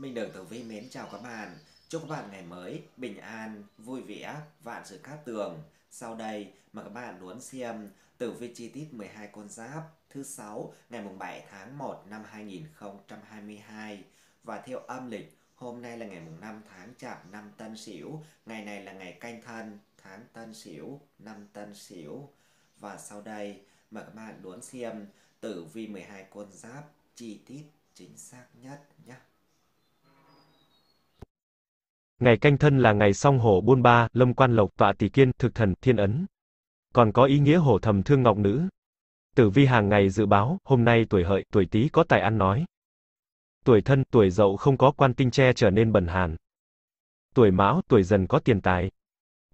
Minh Đường Tử Vi mến chào các bạn. Chúc các bạn ngày mới bình an, vui vẻ, vạn sự cát tường. Sau đây mà các bạn muốn xem tử vi chi tiết 12 con giáp thứ sáu ngày mùng 7 tháng 1 năm 2022 và theo âm lịch hôm nay là ngày mùng 5 tháng Chạp năm Tân Sửu, ngày này là ngày canh thân tháng Tân Sửu, năm Tân Sửu. Và sau đây mà các bạn muốn xem tử vi 12 con giáp chi tiết chính xác nhất nhé. Ngày canh thân là ngày song hổ buôn ba, lâm quan lộc, tọa tỷ kiên, thực thần, thiên ấn. Còn có ý nghĩa hổ thầm thương ngọc nữ. Tử vi hàng ngày dự báo, hôm nay tuổi hợi, tuổi tý có tài ăn nói. Tuổi thân, tuổi dậu không có quan tinh che trở nên bẩn hàn. Tuổi mão, tuổi dần có tiền tài.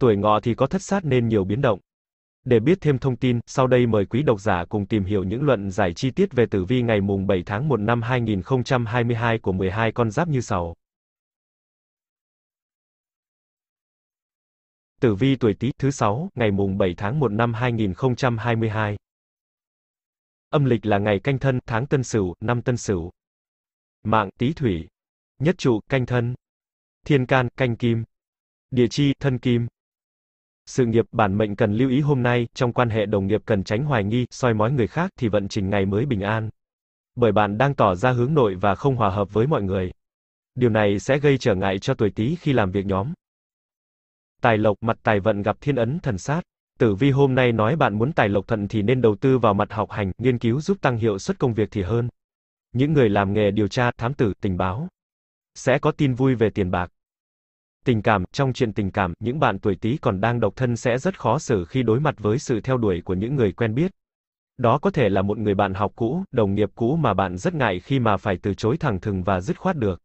Tuổi ngọ thì có thất sát nên nhiều biến động. Để biết thêm thông tin, sau đây mời quý độc giả cùng tìm hiểu những luận giải chi tiết về tử vi ngày mùng 7 tháng 1 năm 2022 của 12 con giáp như sau. Tử vi tuổi Tý thứ 6, ngày mùng 7 tháng 1 năm 2022. Âm lịch là ngày canh thân, tháng Tân Sửu, năm Tân Sửu. Mạng Tý Thủy. Nhất trụ canh thân. Thiên can canh kim. Địa chi thân kim. Sự nghiệp bản mệnh cần lưu ý hôm nay, trong quan hệ đồng nghiệp cần tránh hoài nghi, soi mói người khác thì vận trình ngày mới bình an. Bởi bạn đang tỏ ra hướng nội và không hòa hợp với mọi người. Điều này sẽ gây trở ngại cho tuổi Tý khi làm việc nhóm. Tài lộc mặt tài vận gặp thiên ấn thần sát. Tử Vi hôm nay nói bạn muốn tài lộc thuận thì nên đầu tư vào mặt học hành, nghiên cứu giúp tăng hiệu suất công việc thì hơn. Những người làm nghề điều tra, thám tử, tình báo sẽ có tin vui về tiền bạc. Tình cảm, trong chuyện tình cảm, những bạn tuổi Tý còn đang độc thân sẽ rất khó xử khi đối mặt với sự theo đuổi của những người quen biết. Đó có thể là một người bạn học cũ, đồng nghiệp cũ mà bạn rất ngại khi mà phải từ chối thẳng thừng và dứt khoát được.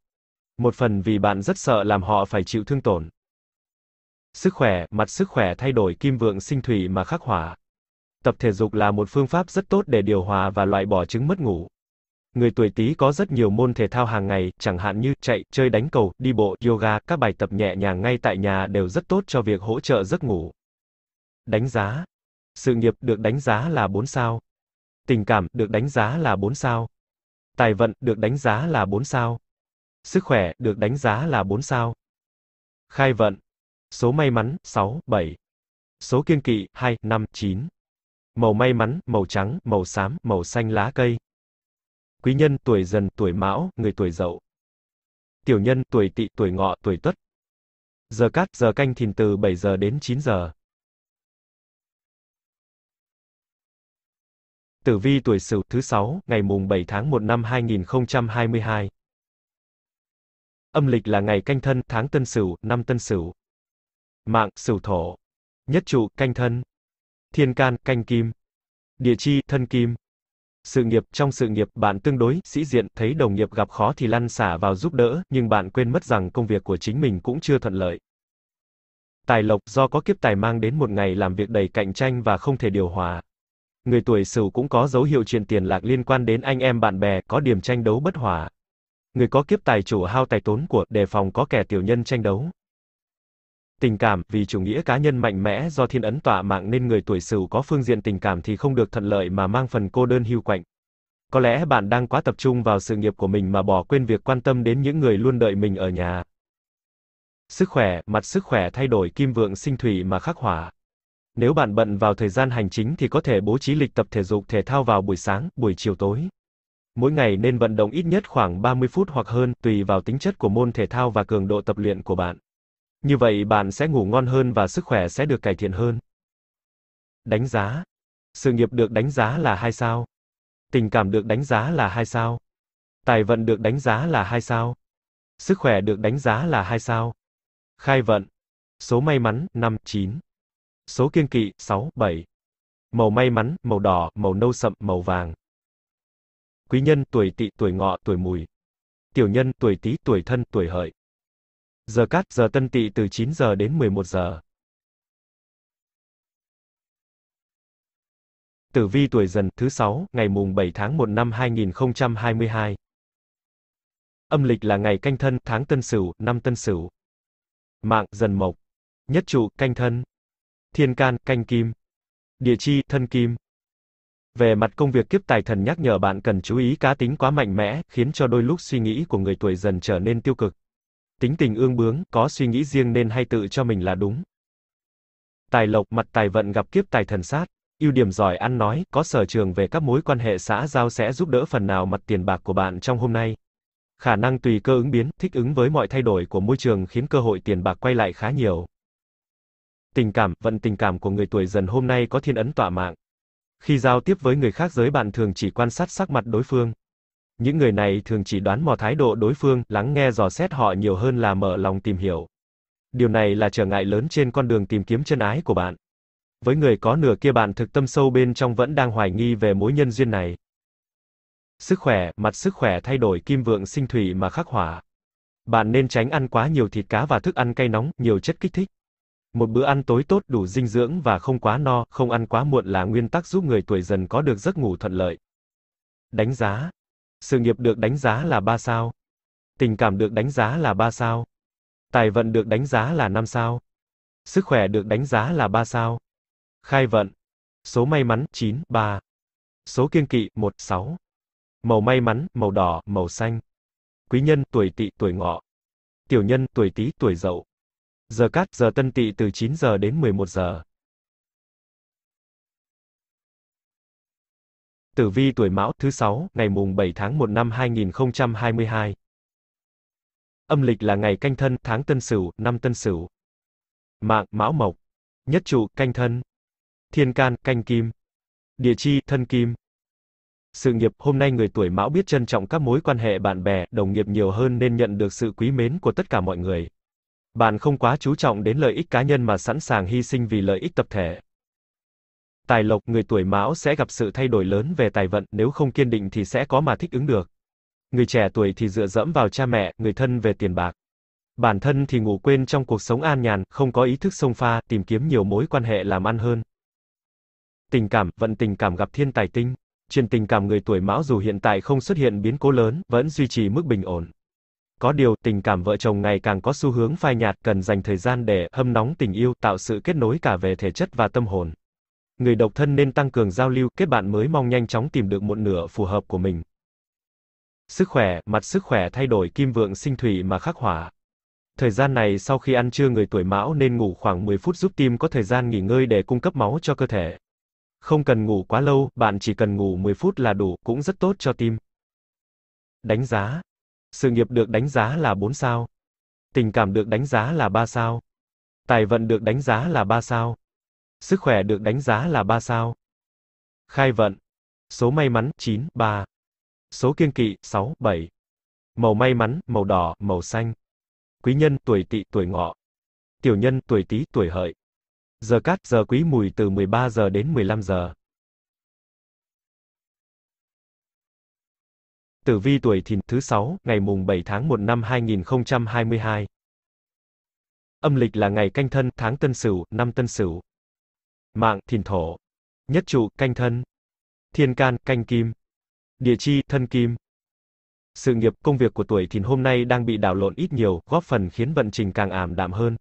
Một phần vì bạn rất sợ làm họ phải chịu thương tổn. Sức khỏe, mặt sức khỏe thay đổi kim vượng sinh thủy mà khắc hỏa. Tập thể dục là một phương pháp rất tốt để điều hòa và loại bỏ chứng mất ngủ. Người tuổi Tý có rất nhiều môn thể thao hàng ngày, chẳng hạn như chạy, chơi đánh cầu, đi bộ, yoga, các bài tập nhẹ nhàng ngay tại nhà đều rất tốt cho việc hỗ trợ giấc ngủ. Đánh giá. Sự nghiệp được đánh giá là 4 sao. Tình cảm được đánh giá là 4 sao. Tài vận được đánh giá là 4 sao. Sức khỏe được đánh giá là 4 sao. Khai vận Số may mắn 6, 7. Số kiêng kỵ 2, 5, 9. Màu may mắn, màu trắng, màu xám, màu xanh lá cây. Quý nhân, tuổi dần, tuổi mão, người tuổi dậu. Tiểu nhân, tuổi tỵ, tuổi ngọ, tuổi tuất. Giờ cát, giờ canh thìn từ 7 giờ đến 9 giờ. Tử vi tuổi Sửu thứ 6, ngày mùng 7 tháng 1 năm 2022. Âm lịch là ngày canh thân, tháng Tân Sửu, năm Tân Sửu mạng, sửu thổ. Nhất trụ, canh thân. Thiên can, canh kim. Địa chi, thân kim. Sự nghiệp, trong sự nghiệp, bạn tương đối, sĩ diện, thấy đồng nghiệp gặp khó thì lăn xả vào giúp đỡ, nhưng bạn quên mất rằng công việc của chính mình cũng chưa thuận lợi. Tài lộc, do có kiếp tài mang đến một ngày làm việc đầy cạnh tranh và không thể điều hòa. Người tuổi sửu cũng có dấu hiệu chuyện tiền lạc liên quan đến anh em bạn bè, có điểm tranh đấu bất hòa. Người có kiếp tài chủ hao tài tốn của, đề phòng có kẻ tiểu nhân tranh đấu. Tình cảm, vì chủ nghĩa cá nhân mạnh mẽ do thiên ấn tọa mạng nên người tuổi sửu có phương diện tình cảm thì không được thuận lợi mà mang phần cô đơn hưu quạnh. Có lẽ bạn đang quá tập trung vào sự nghiệp của mình mà bỏ quên việc quan tâm đến những người luôn đợi mình ở nhà. Sức khỏe, mặt sức khỏe thay đổi kim vượng sinh thủy mà khắc hỏa. Nếu bạn bận vào thời gian hành chính thì có thể bố trí lịch tập thể dục thể thao vào buổi sáng, buổi chiều tối. Mỗi ngày nên vận động ít nhất khoảng 30 phút hoặc hơn, tùy vào tính chất của môn thể thao và cường độ tập luyện của bạn. Như vậy bạn sẽ ngủ ngon hơn và sức khỏe sẽ được cải thiện hơn. Đánh giá. Sự nghiệp được đánh giá là 2 sao. Tình cảm được đánh giá là 2 sao. Tài vận được đánh giá là 2 sao. Sức khỏe được đánh giá là 2 sao. Khai vận. Số may mắn 5 9. Số kiên kỵ 6 7. Màu may mắn màu đỏ, màu nâu sậm, màu vàng. Quý nhân tuổi Tỵ, tuổi Ngọ, tuổi Mùi. Tiểu nhân tuổi Tý, tuổi Thân, tuổi Hợi. Giờ cát, giờ tân tỵ từ 9 giờ đến 11 giờ. Tử vi tuổi dần, thứ 6, ngày mùng 7 tháng 1 năm 2022. Âm lịch là ngày canh thân, tháng tân sửu, năm tân sửu. Mạng, dần mộc. Nhất trụ, canh thân. Thiên can, canh kim. Địa chi, thân kim. Về mặt công việc kiếp tài thần nhắc nhở bạn cần chú ý cá tính quá mạnh mẽ, khiến cho đôi lúc suy nghĩ của người tuổi dần trở nên tiêu cực tính tình ương bướng, có suy nghĩ riêng nên hay tự cho mình là đúng. Tài lộc mặt tài vận gặp kiếp tài thần sát, ưu điểm giỏi ăn nói, có sở trường về các mối quan hệ xã giao sẽ giúp đỡ phần nào mặt tiền bạc của bạn trong hôm nay. Khả năng tùy cơ ứng biến, thích ứng với mọi thay đổi của môi trường khiến cơ hội tiền bạc quay lại khá nhiều. Tình cảm, vận tình cảm của người tuổi dần hôm nay có thiên ấn tọa mạng. Khi giao tiếp với người khác giới bạn thường chỉ quan sát sắc mặt đối phương. Những người này thường chỉ đoán mò thái độ đối phương, lắng nghe dò xét họ nhiều hơn là mở lòng tìm hiểu. Điều này là trở ngại lớn trên con đường tìm kiếm chân ái của bạn. Với người có nửa kia bạn thực tâm sâu bên trong vẫn đang hoài nghi về mối nhân duyên này. Sức khỏe, mặt sức khỏe thay đổi kim vượng sinh thủy mà khắc hỏa. Bạn nên tránh ăn quá nhiều thịt cá và thức ăn cay nóng, nhiều chất kích thích. Một bữa ăn tối tốt đủ dinh dưỡng và không quá no, không ăn quá muộn là nguyên tắc giúp người tuổi dần có được giấc ngủ thuận lợi. Đánh giá sự nghiệp được đánh giá là 3 sao. Tình cảm được đánh giá là 3 sao. Tài vận được đánh giá là 5 sao. Sức khỏe được đánh giá là 3 sao. Khai vận. Số may mắn 9 3. Số kiêng kỵ 1 6. Màu may mắn màu đỏ, màu xanh. Quý nhân tuổi Tỵ, tuổi Ngọ. Tiểu nhân tuổi Tý, tuổi Dậu. Giờ cát giờ Tân Tỵ từ 9 giờ đến 11 giờ. Tử vi tuổi Mão thứ 6, ngày mùng 7 tháng 1 năm 2022. Âm lịch là ngày canh thân, tháng Tân Sửu, năm Tân Sửu. Mạng Mão Mộc. Nhất trụ canh thân. Thiên can canh kim. Địa chi thân kim. Sự nghiệp, hôm nay người tuổi Mão biết trân trọng các mối quan hệ bạn bè, đồng nghiệp nhiều hơn nên nhận được sự quý mến của tất cả mọi người. Bạn không quá chú trọng đến lợi ích cá nhân mà sẵn sàng hy sinh vì lợi ích tập thể tài lộc người tuổi mão sẽ gặp sự thay đổi lớn về tài vận, nếu không kiên định thì sẽ có mà thích ứng được. Người trẻ tuổi thì dựa dẫm vào cha mẹ, người thân về tiền bạc. Bản thân thì ngủ quên trong cuộc sống an nhàn, không có ý thức sông pha, tìm kiếm nhiều mối quan hệ làm ăn hơn. Tình cảm, vận tình cảm gặp thiên tài tinh. Trên tình cảm người tuổi mão dù hiện tại không xuất hiện biến cố lớn, vẫn duy trì mức bình ổn. Có điều, tình cảm vợ chồng ngày càng có xu hướng phai nhạt, cần dành thời gian để hâm nóng tình yêu, tạo sự kết nối cả về thể chất và tâm hồn người độc thân nên tăng cường giao lưu, kết bạn mới mong nhanh chóng tìm được một nửa phù hợp của mình. Sức khỏe, mặt sức khỏe thay đổi kim vượng sinh thủy mà khắc hỏa. Thời gian này sau khi ăn trưa người tuổi mão nên ngủ khoảng 10 phút giúp tim có thời gian nghỉ ngơi để cung cấp máu cho cơ thể. Không cần ngủ quá lâu, bạn chỉ cần ngủ 10 phút là đủ, cũng rất tốt cho tim. Đánh giá. Sự nghiệp được đánh giá là 4 sao. Tình cảm được đánh giá là 3 sao. Tài vận được đánh giá là 3 sao. Sức khỏe được đánh giá là 3 sao. Khai vận. Số may mắn 9, 3. Số kiêng kỵ 6, 7. Màu may mắn, màu đỏ, màu xanh. Quý nhân, tuổi tỵ, tuổi ngọ. Tiểu nhân, tuổi tý, tuổi hợi. Giờ cát, giờ quý mùi từ 13 giờ đến 15 giờ. Tử vi tuổi Thìn thứ 6, ngày mùng 7 tháng 1 năm 2022. Âm lịch là ngày canh thân, tháng Tân Sửu, năm Tân Sửu mạng thìn thổ, nhất trụ canh thân, thiên can canh kim, địa chi thân kim. Sự nghiệp công việc của tuổi thìn hôm nay đang bị đảo lộn ít nhiều, góp phần khiến vận trình càng ảm đạm hơn.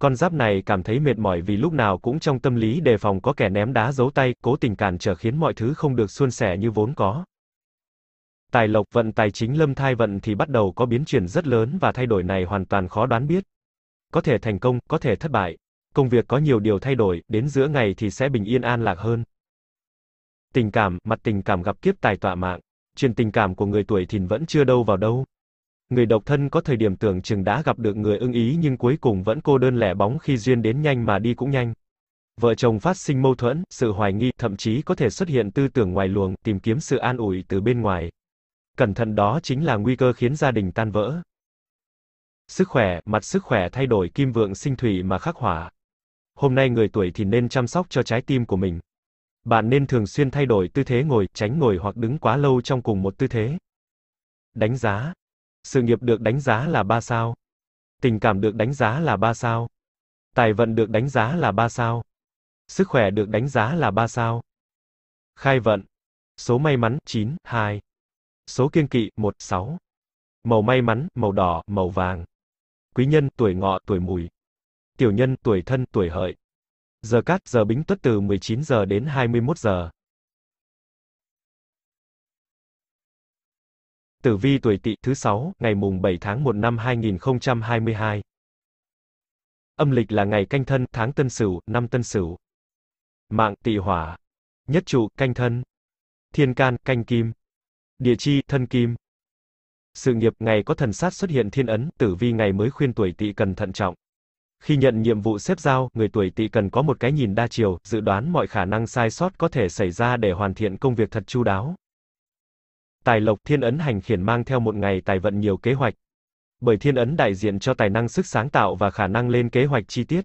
Con giáp này cảm thấy mệt mỏi vì lúc nào cũng trong tâm lý đề phòng có kẻ ném đá giấu tay, cố tình cản trở khiến mọi thứ không được suôn sẻ như vốn có. Tài lộc vận tài chính lâm thai vận thì bắt đầu có biến chuyển rất lớn và thay đổi này hoàn toàn khó đoán biết. Có thể thành công, có thể thất bại công việc có nhiều điều thay đổi, đến giữa ngày thì sẽ bình yên an lạc hơn. Tình cảm, mặt tình cảm gặp kiếp tài tọa mạng, chuyện tình cảm của người tuổi thìn vẫn chưa đâu vào đâu. Người độc thân có thời điểm tưởng chừng đã gặp được người ưng ý nhưng cuối cùng vẫn cô đơn lẻ bóng khi duyên đến nhanh mà đi cũng nhanh. Vợ chồng phát sinh mâu thuẫn, sự hoài nghi, thậm chí có thể xuất hiện tư tưởng ngoài luồng, tìm kiếm sự an ủi từ bên ngoài. Cẩn thận đó chính là nguy cơ khiến gia đình tan vỡ. Sức khỏe, mặt sức khỏe thay đổi kim vượng sinh thủy mà khắc hỏa, hôm nay người tuổi thì nên chăm sóc cho trái tim của mình. Bạn nên thường xuyên thay đổi tư thế ngồi, tránh ngồi hoặc đứng quá lâu trong cùng một tư thế. Đánh giá. Sự nghiệp được đánh giá là 3 sao. Tình cảm được đánh giá là 3 sao. Tài vận được đánh giá là 3 sao. Sức khỏe được đánh giá là 3 sao. Khai vận. Số may mắn 9, 2. Số kiêng kỵ 1, 6. Màu may mắn, màu đỏ, màu vàng. Quý nhân, tuổi ngọ, tuổi mùi tiểu nhân, tuổi thân, tuổi hợi. Giờ cát, giờ bính tuất từ 19 giờ đến 21 giờ. Tử vi tuổi Tỵ thứ 6, ngày mùng 7 tháng 1 năm 2022. Âm lịch là ngày canh thân, tháng Tân Sửu, năm Tân Sửu. Mạng Tỵ Hỏa. Nhất trụ canh thân. Thiên can canh kim. Địa chi thân kim. Sự nghiệp ngày có thần sát xuất hiện thiên ấn, tử vi ngày mới khuyên tuổi Tỵ cần thận trọng. Khi nhận nhiệm vụ xếp giao, người tuổi Tỵ cần có một cái nhìn đa chiều, dự đoán mọi khả năng sai sót có thể xảy ra để hoàn thiện công việc thật chu đáo. Tài lộc thiên ấn hành khiển mang theo một ngày tài vận nhiều kế hoạch. Bởi thiên ấn đại diện cho tài năng sức sáng tạo và khả năng lên kế hoạch chi tiết.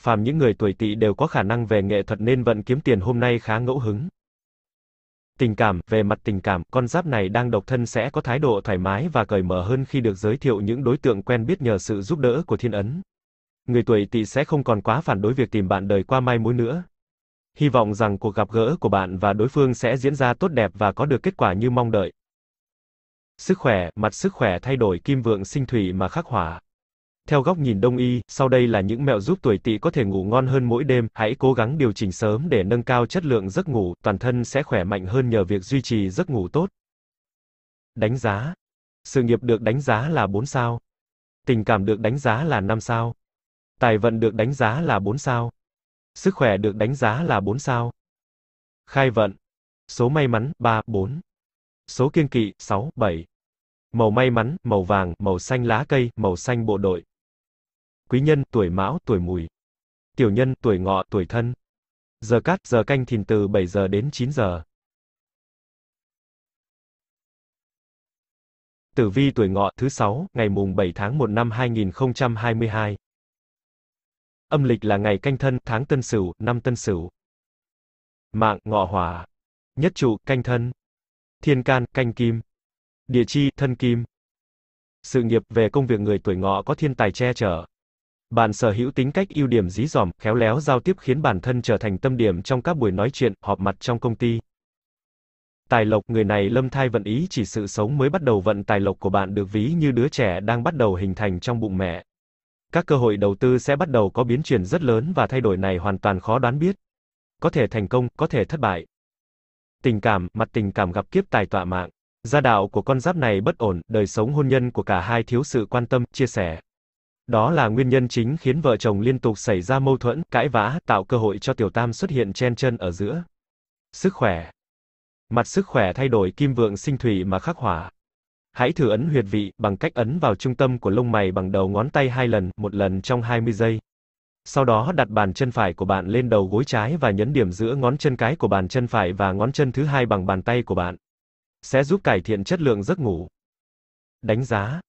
Phàm những người tuổi Tỵ đều có khả năng về nghệ thuật nên vận kiếm tiền hôm nay khá ngẫu hứng. Tình cảm, về mặt tình cảm, con giáp này đang độc thân sẽ có thái độ thoải mái và cởi mở hơn khi được giới thiệu những đối tượng quen biết nhờ sự giúp đỡ của thiên ấn người tuổi tỵ sẽ không còn quá phản đối việc tìm bạn đời qua mai mối nữa. Hy vọng rằng cuộc gặp gỡ của bạn và đối phương sẽ diễn ra tốt đẹp và có được kết quả như mong đợi. Sức khỏe, mặt sức khỏe thay đổi kim vượng sinh thủy mà khắc hỏa. Theo góc nhìn đông y, sau đây là những mẹo giúp tuổi tỵ có thể ngủ ngon hơn mỗi đêm, hãy cố gắng điều chỉnh sớm để nâng cao chất lượng giấc ngủ, toàn thân sẽ khỏe mạnh hơn nhờ việc duy trì giấc ngủ tốt. Đánh giá. Sự nghiệp được đánh giá là 4 sao. Tình cảm được đánh giá là 5 sao. Tài vận được đánh giá là 4 sao. Sức khỏe được đánh giá là 4 sao. Khai vận. Số may mắn 3, 4. Số kiên kỵ 6, 7. Màu may mắn, màu vàng, màu xanh lá cây, màu xanh bộ đội. Quý nhân, tuổi mão, tuổi mùi. Tiểu nhân, tuổi ngọ, tuổi thân. Giờ cát, giờ canh thìn từ 7 giờ đến 9 giờ. Tử vi tuổi ngọ thứ 6, ngày mùng 7 tháng 1 năm 2022 âm lịch là ngày canh thân, tháng tân sửu, năm tân sửu. Mạng, ngọ hỏa. Nhất trụ, canh thân. Thiên can, canh kim. Địa chi, thân kim. Sự nghiệp về công việc người tuổi ngọ có thiên tài che chở. Bạn sở hữu tính cách ưu điểm dí dỏm, khéo léo giao tiếp khiến bản thân trở thành tâm điểm trong các buổi nói chuyện, họp mặt trong công ty. Tài lộc người này lâm thai vận ý chỉ sự sống mới bắt đầu vận tài lộc của bạn được ví như đứa trẻ đang bắt đầu hình thành trong bụng mẹ. Các cơ hội đầu tư sẽ bắt đầu có biến chuyển rất lớn và thay đổi này hoàn toàn khó đoán biết. Có thể thành công, có thể thất bại. Tình cảm, mặt tình cảm gặp kiếp tài tọa mạng. Gia đạo của con giáp này bất ổn, đời sống hôn nhân của cả hai thiếu sự quan tâm, chia sẻ. Đó là nguyên nhân chính khiến vợ chồng liên tục xảy ra mâu thuẫn, cãi vã, tạo cơ hội cho tiểu tam xuất hiện chen chân ở giữa. Sức khỏe. Mặt sức khỏe thay đổi kim vượng sinh thủy mà khắc hỏa. Hãy thử ấn huyệt vị bằng cách ấn vào trung tâm của lông mày bằng đầu ngón tay hai lần, một lần trong 20 giây. Sau đó đặt bàn chân phải của bạn lên đầu gối trái và nhấn điểm giữa ngón chân cái của bàn chân phải và ngón chân thứ hai bằng bàn tay của bạn. Sẽ giúp cải thiện chất lượng giấc ngủ. Đánh giá.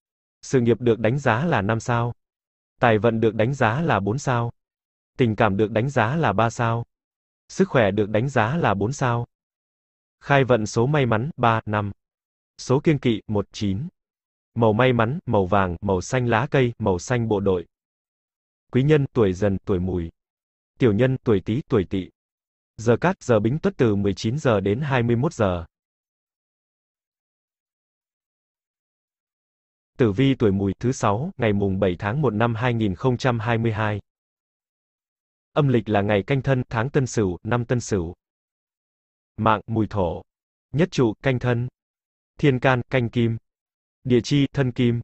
Sự nghiệp được đánh giá là 5 sao. Tài vận được đánh giá là 4 sao. Tình cảm được đánh giá là 3 sao. Sức khỏe được đánh giá là 4 sao. Khai vận số may mắn 3, 5 số kiêng kỵ 19. Màu may mắn, màu vàng, màu xanh lá cây, màu xanh bộ đội. Quý nhân, tuổi dần, tuổi mùi. Tiểu nhân, tuổi tý, tuổi tỵ. Giờ cát, giờ bính tuất từ 19 giờ đến 21 giờ. Tử vi tuổi mùi thứ 6, ngày mùng 7 tháng 1 năm 2022. Âm lịch là ngày canh thân, tháng tân sửu, năm tân sửu. Mạng, mùi thổ. Nhất trụ, canh thân. Thiên can, canh kim. Địa chi, thân kim.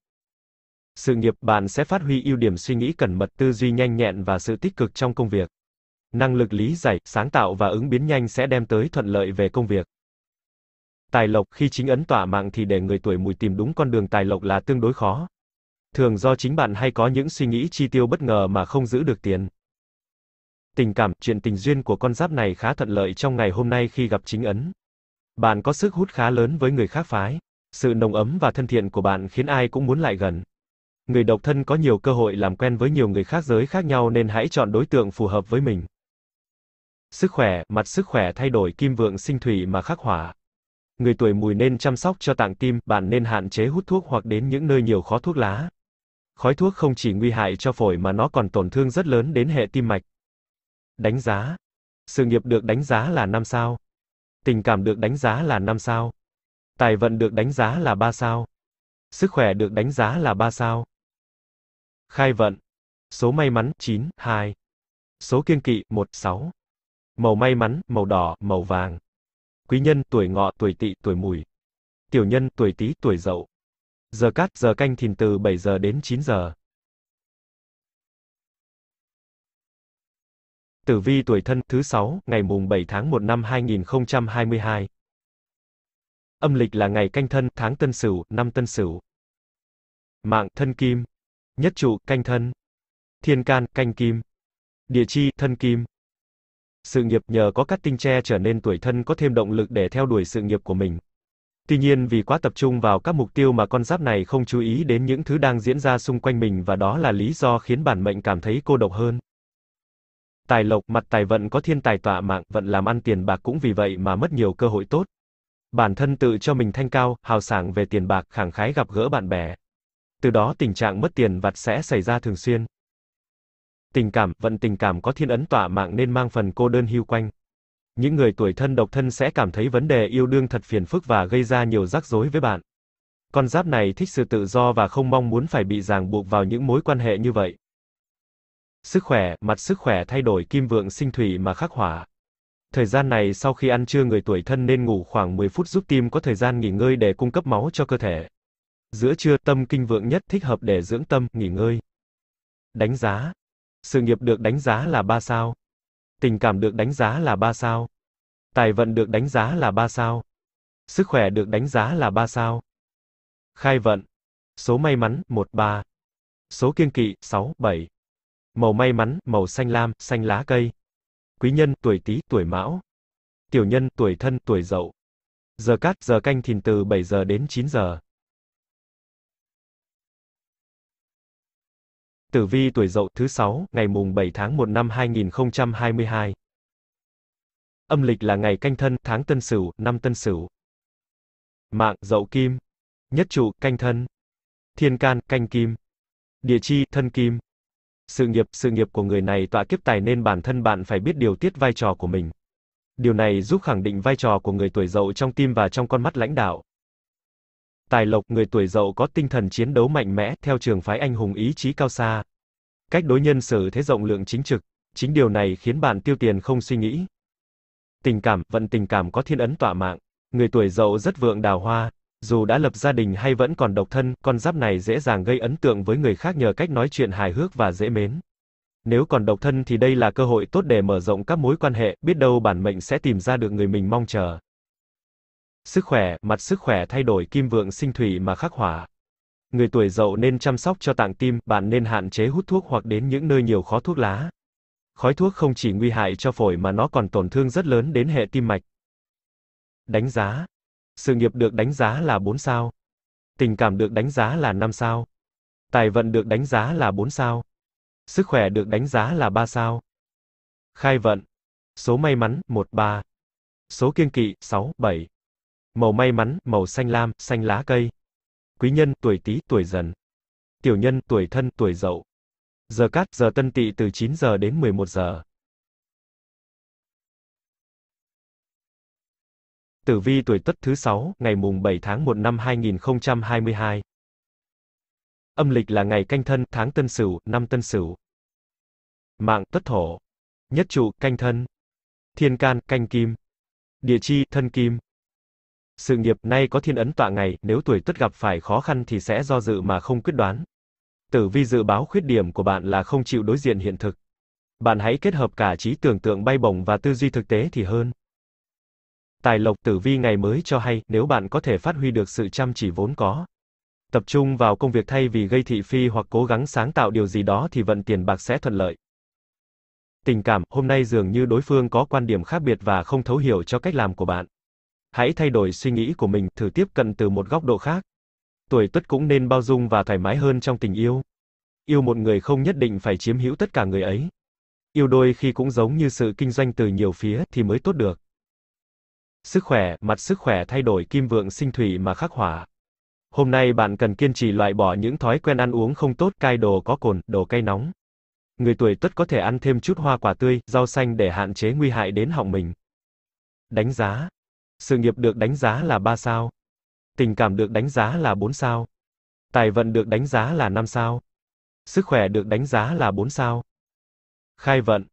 Sự nghiệp bạn sẽ phát huy ưu điểm suy nghĩ cẩn mật, tư duy nhanh nhẹn và sự tích cực trong công việc. Năng lực lý giải, sáng tạo và ứng biến nhanh sẽ đem tới thuận lợi về công việc. Tài lộc khi chính ấn tỏa mạng thì để người tuổi mùi tìm đúng con đường tài lộc là tương đối khó. Thường do chính bạn hay có những suy nghĩ chi tiêu bất ngờ mà không giữ được tiền. Tình cảm, chuyện tình duyên của con giáp này khá thuận lợi trong ngày hôm nay khi gặp chính ấn. Bạn có sức hút khá lớn với người khác phái. Sự nồng ấm và thân thiện của bạn khiến ai cũng muốn lại gần. Người độc thân có nhiều cơ hội làm quen với nhiều người khác giới khác nhau nên hãy chọn đối tượng phù hợp với mình. Sức khỏe, mặt sức khỏe thay đổi kim vượng sinh thủy mà khắc hỏa. Người tuổi mùi nên chăm sóc cho tạng kim, bạn nên hạn chế hút thuốc hoặc đến những nơi nhiều khó thuốc lá. Khói thuốc không chỉ nguy hại cho phổi mà nó còn tổn thương rất lớn đến hệ tim mạch. Đánh giá. Sự nghiệp được đánh giá là 5 sao. Tình cảm được đánh giá là 5 sao. Tài vận được đánh giá là 3 sao. Sức khỏe được đánh giá là 3 sao. Khai vận. Số may mắn 9, 2. Số kiêng kỵ 1, 6. Màu may mắn, màu đỏ, màu vàng. Quý nhân, tuổi ngọ, tuổi tỵ, tuổi mùi. Tiểu nhân, tuổi tý, tuổi dậu. Giờ cát, giờ canh thìn từ 7 giờ đến 9 giờ. Tử vi tuổi thân thứ 6, ngày mùng 7 tháng 1 năm 2022. Âm lịch là ngày canh thân, tháng tân sửu, năm tân sửu. Mạng, thân kim. Nhất trụ, canh thân. Thiên can, canh kim. Địa chi, thân kim. Sự nghiệp nhờ có các tinh tre trở nên tuổi thân có thêm động lực để theo đuổi sự nghiệp của mình. Tuy nhiên vì quá tập trung vào các mục tiêu mà con giáp này không chú ý đến những thứ đang diễn ra xung quanh mình và đó là lý do khiến bản mệnh cảm thấy cô độc hơn. Tài lộc mặt tài vận có thiên tài tọa mạng, vận làm ăn tiền bạc cũng vì vậy mà mất nhiều cơ hội tốt. Bản thân tự cho mình thanh cao, hào sảng về tiền bạc, khẳng khái gặp gỡ bạn bè. Từ đó tình trạng mất tiền vặt sẽ xảy ra thường xuyên. Tình cảm, vận tình cảm có thiên ấn tọa mạng nên mang phần cô đơn hưu quanh. Những người tuổi thân độc thân sẽ cảm thấy vấn đề yêu đương thật phiền phức và gây ra nhiều rắc rối với bạn. Con giáp này thích sự tự do và không mong muốn phải bị ràng buộc vào những mối quan hệ như vậy sức khỏe, mặt sức khỏe thay đổi kim vượng sinh thủy mà khắc hỏa. Thời gian này sau khi ăn trưa người tuổi thân nên ngủ khoảng 10 phút giúp tim có thời gian nghỉ ngơi để cung cấp máu cho cơ thể. Giữa trưa tâm kinh vượng nhất thích hợp để dưỡng tâm, nghỉ ngơi. Đánh giá. Sự nghiệp được đánh giá là 3 sao. Tình cảm được đánh giá là 3 sao. Tài vận được đánh giá là 3 sao. Sức khỏe được đánh giá là 3 sao. Khai vận. Số may mắn 13. Số kiêng kỵ 67. Màu may mắn, màu xanh lam, xanh lá cây. Quý nhân, tuổi Tý, tuổi Mão. Tiểu nhân, tuổi Thân, tuổi Dậu. Giờ cát, giờ canh thìn từ 7 giờ đến 9 giờ. Tử vi tuổi Dậu thứ 6, ngày mùng 7 tháng 1 năm 2022. Âm lịch là ngày canh thân, tháng Tân Sửu, năm Tân Sửu. Mạng Dậu Kim, nhất trụ canh thân. Thiên can canh kim. Địa chi thân kim sự nghiệp, sự nghiệp của người này tọa kiếp tài nên bản thân bạn phải biết điều tiết vai trò của mình. Điều này giúp khẳng định vai trò của người tuổi dậu trong tim và trong con mắt lãnh đạo. Tài lộc, người tuổi dậu có tinh thần chiến đấu mạnh mẽ, theo trường phái anh hùng ý chí cao xa. Cách đối nhân xử thế rộng lượng chính trực, chính điều này khiến bạn tiêu tiền không suy nghĩ. Tình cảm, vận tình cảm có thiên ấn tọa mạng, người tuổi dậu rất vượng đào hoa, dù đã lập gia đình hay vẫn còn độc thân, con giáp này dễ dàng gây ấn tượng với người khác nhờ cách nói chuyện hài hước và dễ mến. Nếu còn độc thân thì đây là cơ hội tốt để mở rộng các mối quan hệ, biết đâu bản mệnh sẽ tìm ra được người mình mong chờ. Sức khỏe, mặt sức khỏe thay đổi kim vượng sinh thủy mà khắc hỏa. Người tuổi dậu nên chăm sóc cho tạng tim, bạn nên hạn chế hút thuốc hoặc đến những nơi nhiều khó thuốc lá. Khói thuốc không chỉ nguy hại cho phổi mà nó còn tổn thương rất lớn đến hệ tim mạch. Đánh giá sự nghiệp được đánh giá là 4 sao. Tình cảm được đánh giá là 5 sao. Tài vận được đánh giá là 4 sao. Sức khỏe được đánh giá là 3 sao. Khai vận. Số may mắn 13. Số kiêng kỵ 67. Màu may mắn màu xanh lam, xanh lá cây. Quý nhân tuổi Tý, tuổi Dần. Tiểu nhân tuổi Thân, tuổi Dậu. Giờ cát, giờ Tân Tỵ từ 9 giờ đến 11 giờ. Tử vi tuổi Tuất thứ 6, ngày mùng 7 tháng 1 năm 2022. Âm lịch là ngày canh thân, tháng Tân Sửu, năm Tân Sửu. Mạng Tuất Thổ. Nhất trụ canh thân. Thiên can canh kim. Địa chi thân kim. Sự nghiệp nay có thiên ấn tọa ngày, nếu tuổi Tuất gặp phải khó khăn thì sẽ do dự mà không quyết đoán. Tử vi dự báo khuyết điểm của bạn là không chịu đối diện hiện thực. Bạn hãy kết hợp cả trí tưởng tượng bay bổng và tư duy thực tế thì hơn. Tài lộc tử vi ngày mới cho hay, nếu bạn có thể phát huy được sự chăm chỉ vốn có. Tập trung vào công việc thay vì gây thị phi hoặc cố gắng sáng tạo điều gì đó thì vận tiền bạc sẽ thuận lợi. Tình cảm, hôm nay dường như đối phương có quan điểm khác biệt và không thấu hiểu cho cách làm của bạn. Hãy thay đổi suy nghĩ của mình, thử tiếp cận từ một góc độ khác. Tuổi tuất cũng nên bao dung và thoải mái hơn trong tình yêu. Yêu một người không nhất định phải chiếm hữu tất cả người ấy. Yêu đôi khi cũng giống như sự kinh doanh từ nhiều phía thì mới tốt được. Sức khỏe, mặt sức khỏe thay đổi kim vượng sinh thủy mà khắc hỏa. Hôm nay bạn cần kiên trì loại bỏ những thói quen ăn uống không tốt, cai đồ có cồn, đồ cay nóng. Người tuổi Tuất có thể ăn thêm chút hoa quả tươi, rau xanh để hạn chế nguy hại đến họng mình. Đánh giá. Sự nghiệp được đánh giá là 3 sao. Tình cảm được đánh giá là 4 sao. Tài vận được đánh giá là 5 sao. Sức khỏe được đánh giá là 4 sao. Khai vận.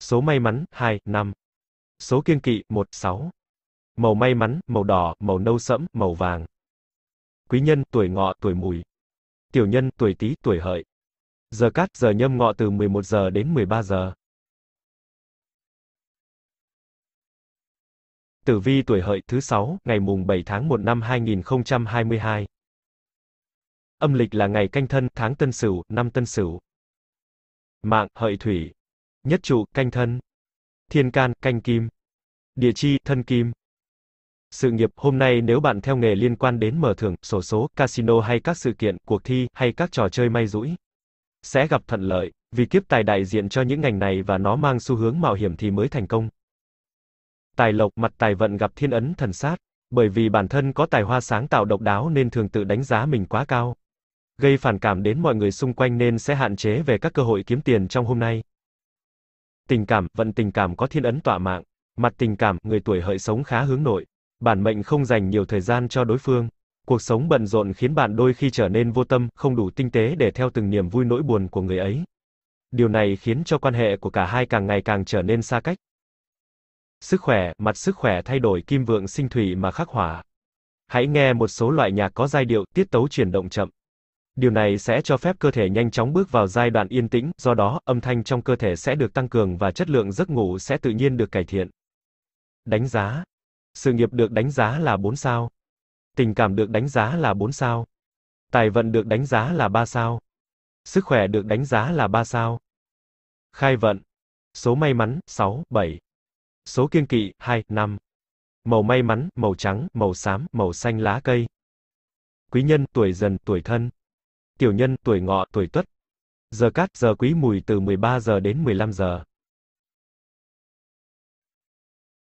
Số may mắn 2, 5. Số kiên kỵ 1, 6 màu may mắn, màu đỏ, màu nâu sẫm, màu vàng. Quý nhân, tuổi ngọ, tuổi mùi. Tiểu nhân, tuổi tý, tuổi hợi. Giờ cát, giờ nhâm ngọ từ 11 giờ đến 13 giờ. Tử vi tuổi hợi thứ 6, ngày mùng 7 tháng 1 năm 2022. Âm lịch là ngày canh thân, tháng tân sửu, năm tân sửu. Mạng, hợi thủy. Nhất trụ, canh thân. Thiên can, canh kim. Địa chi, thân kim sự nghiệp. Hôm nay nếu bạn theo nghề liên quan đến mở thưởng, sổ số, casino hay các sự kiện, cuộc thi, hay các trò chơi may rủi, sẽ gặp thuận lợi, vì kiếp tài đại diện cho những ngành này và nó mang xu hướng mạo hiểm thì mới thành công. Tài lộc mặt tài vận gặp thiên ấn thần sát, bởi vì bản thân có tài hoa sáng tạo độc đáo nên thường tự đánh giá mình quá cao. Gây phản cảm đến mọi người xung quanh nên sẽ hạn chế về các cơ hội kiếm tiền trong hôm nay. Tình cảm, vận tình cảm có thiên ấn tọa mạng. Mặt tình cảm, người tuổi hợi sống khá hướng nội, bản mệnh không dành nhiều thời gian cho đối phương. Cuộc sống bận rộn khiến bạn đôi khi trở nên vô tâm, không đủ tinh tế để theo từng niềm vui nỗi buồn của người ấy. Điều này khiến cho quan hệ của cả hai càng ngày càng trở nên xa cách. Sức khỏe, mặt sức khỏe thay đổi kim vượng sinh thủy mà khắc hỏa. Hãy nghe một số loại nhạc có giai điệu, tiết tấu chuyển động chậm. Điều này sẽ cho phép cơ thể nhanh chóng bước vào giai đoạn yên tĩnh, do đó, âm thanh trong cơ thể sẽ được tăng cường và chất lượng giấc ngủ sẽ tự nhiên được cải thiện. Đánh giá sự nghiệp được đánh giá là 4 sao. Tình cảm được đánh giá là 4 sao. Tài vận được đánh giá là 3 sao. Sức khỏe được đánh giá là 3 sao. Khai vận. Số may mắn 6, 7. Số kiêng kỵ 2, 5. Màu may mắn, màu trắng, màu xám, màu xanh lá cây. Quý nhân, tuổi dần, tuổi thân. Tiểu nhân, tuổi ngọ, tuổi tuất. Giờ cát, giờ quý mùi từ 13 giờ đến 15 giờ.